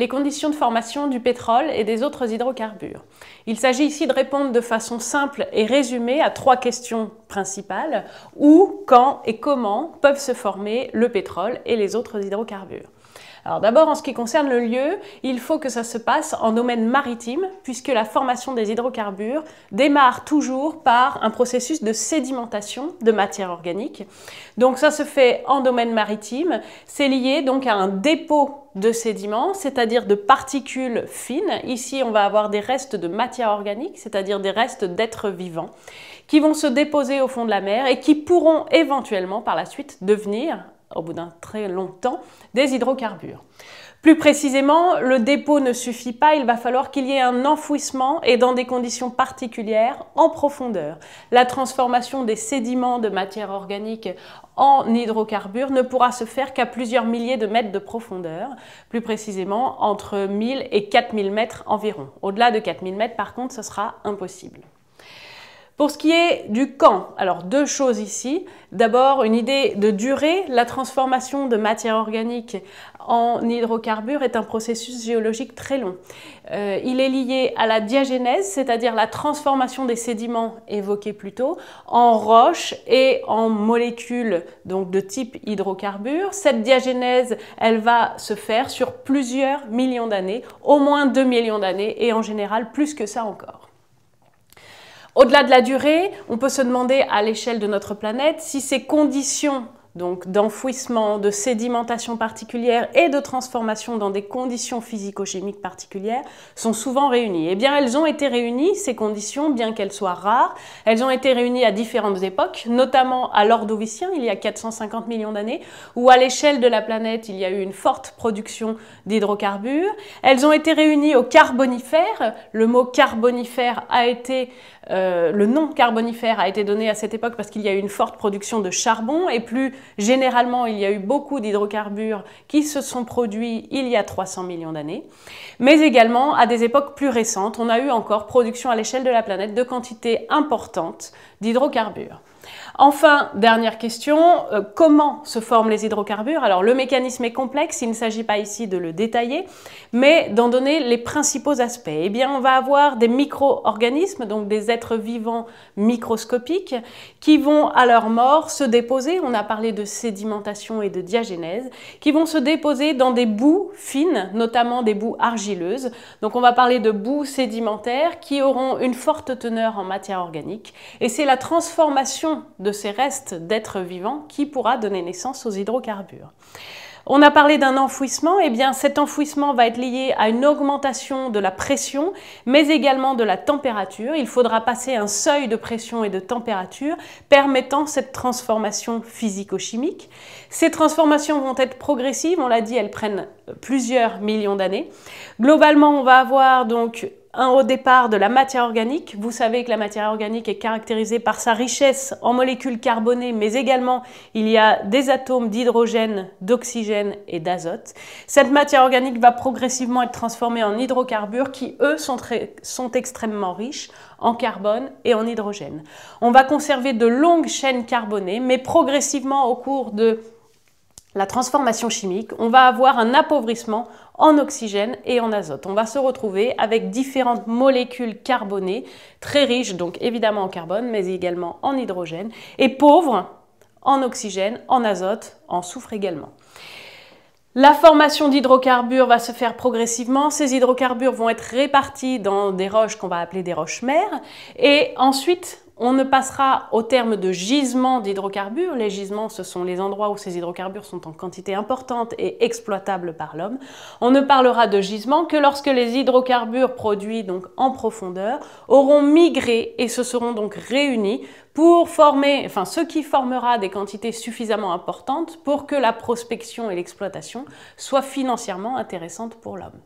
les conditions de formation du pétrole et des autres hydrocarbures. Il s'agit ici de répondre de façon simple et résumée à trois questions principales. Où, quand et comment peuvent se former le pétrole et les autres hydrocarbures alors d'abord, en ce qui concerne le lieu, il faut que ça se passe en domaine maritime, puisque la formation des hydrocarbures démarre toujours par un processus de sédimentation de matière organique. Donc ça se fait en domaine maritime, c'est lié donc à un dépôt de sédiments, c'est-à-dire de particules fines. Ici, on va avoir des restes de matière organique, c'est-à-dire des restes d'êtres vivants, qui vont se déposer au fond de la mer et qui pourront éventuellement par la suite devenir au bout d'un très long temps, des hydrocarbures. Plus précisément, le dépôt ne suffit pas, il va falloir qu'il y ait un enfouissement et dans des conditions particulières en profondeur. La transformation des sédiments de matière organique en hydrocarbures ne pourra se faire qu'à plusieurs milliers de mètres de profondeur, plus précisément entre 1000 et 4000 mètres environ. Au-delà de 4000 mètres, par contre, ce sera impossible. Pour ce qui est du camp, alors deux choses ici. D'abord, une idée de durée. La transformation de matière organique en hydrocarbures est un processus géologique très long. Euh, il est lié à la diagénèse, c'est-à-dire la transformation des sédiments évoqués plus tôt, en roches et en molécules donc de type hydrocarbures. Cette diagénèse, elle va se faire sur plusieurs millions d'années, au moins 2 millions d'années et en général plus que ça encore. Au-delà de la durée, on peut se demander à l'échelle de notre planète si ces conditions donc d'enfouissement, de sédimentation particulière et de transformation dans des conditions physico-chimiques particulières sont souvent réunies. Eh bien, elles ont été réunies, ces conditions, bien qu'elles soient rares, elles ont été réunies à différentes époques, notamment à l'Ordovicien, il y a 450 millions d'années, où à l'échelle de la planète, il y a eu une forte production d'hydrocarbures. Elles ont été réunies au Carbonifère. Le mot carbonifère a été, euh, le nom carbonifère a été donné à cette époque parce qu'il y a eu une forte production de charbon et plus Généralement, il y a eu beaucoup d'hydrocarbures qui se sont produits il y a 300 millions d'années, mais également à des époques plus récentes, on a eu encore production à l'échelle de la planète de quantités importantes d'hydrocarbures. Enfin, dernière question, euh, comment se forment les hydrocarbures Alors le mécanisme est complexe, il ne s'agit pas ici de le détailler, mais d'en donner les principaux aspects. Eh bien, on va avoir des micro-organismes, donc des êtres vivants microscopiques, qui vont à leur mort se déposer, on a parlé de sédimentation et de diagénèse, qui vont se déposer dans des boues fines, notamment des boues argileuses. Donc on va parler de boues sédimentaires qui auront une forte teneur en matière organique. Et c'est la transformation de ces restes d'êtres vivants qui pourra donner naissance aux hydrocarbures. On a parlé d'un enfouissement, et eh bien cet enfouissement va être lié à une augmentation de la pression, mais également de la température. Il faudra passer un seuil de pression et de température permettant cette transformation physico-chimique. Ces transformations vont être progressives, on l'a dit, elles prennent plusieurs millions d'années. Globalement, on va avoir donc un au départ de la matière organique. Vous savez que la matière organique est caractérisée par sa richesse en molécules carbonées, mais également il y a des atomes d'hydrogène, d'oxygène et d'azote. Cette matière organique va progressivement être transformée en hydrocarbures qui, eux, sont, sont extrêmement riches en carbone et en hydrogène. On va conserver de longues chaînes carbonées, mais progressivement au cours de la transformation chimique, on va avoir un appauvrissement en oxygène et en azote. On va se retrouver avec différentes molécules carbonées, très riches donc évidemment en carbone, mais également en hydrogène, et pauvres en oxygène, en azote, en soufre également. La formation d'hydrocarbures va se faire progressivement. Ces hydrocarbures vont être répartis dans des roches qu'on va appeler des roches mères. Et ensuite, on ne passera au terme de gisement d'hydrocarbures. Les gisements, ce sont les endroits où ces hydrocarbures sont en quantité importante et exploitables par l'homme. On ne parlera de gisement que lorsque les hydrocarbures produits donc en profondeur auront migré et se seront donc réunis pour former, enfin ce qui formera des quantités suffisamment importantes pour que la prospection et l'exploitation soient financièrement intéressantes pour l'homme.